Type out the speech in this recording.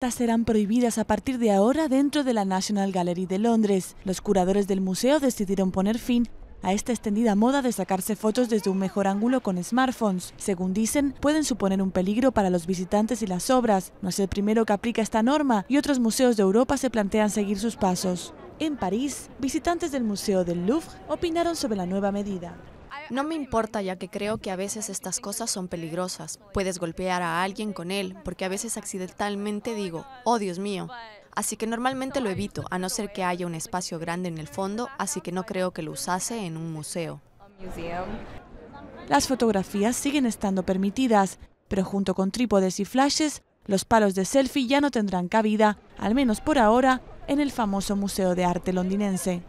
Estas serán prohibidas a partir de ahora dentro de la National Gallery de Londres. Los curadores del museo decidieron poner fin a esta extendida moda de sacarse fotos desde un mejor ángulo con smartphones. Según dicen, pueden suponer un peligro para los visitantes y las obras. No es el primero que aplica esta norma y otros museos de Europa se plantean seguir sus pasos. En París, visitantes del Museo del Louvre opinaron sobre la nueva medida. No me importa ya que creo que a veces estas cosas son peligrosas. Puedes golpear a alguien con él, porque a veces accidentalmente digo, oh Dios mío. Así que normalmente lo evito, a no ser que haya un espacio grande en el fondo, así que no creo que lo usase en un museo. Las fotografías siguen estando permitidas, pero junto con trípodes y flashes, los palos de selfie ya no tendrán cabida, al menos por ahora, en el famoso Museo de Arte londinense.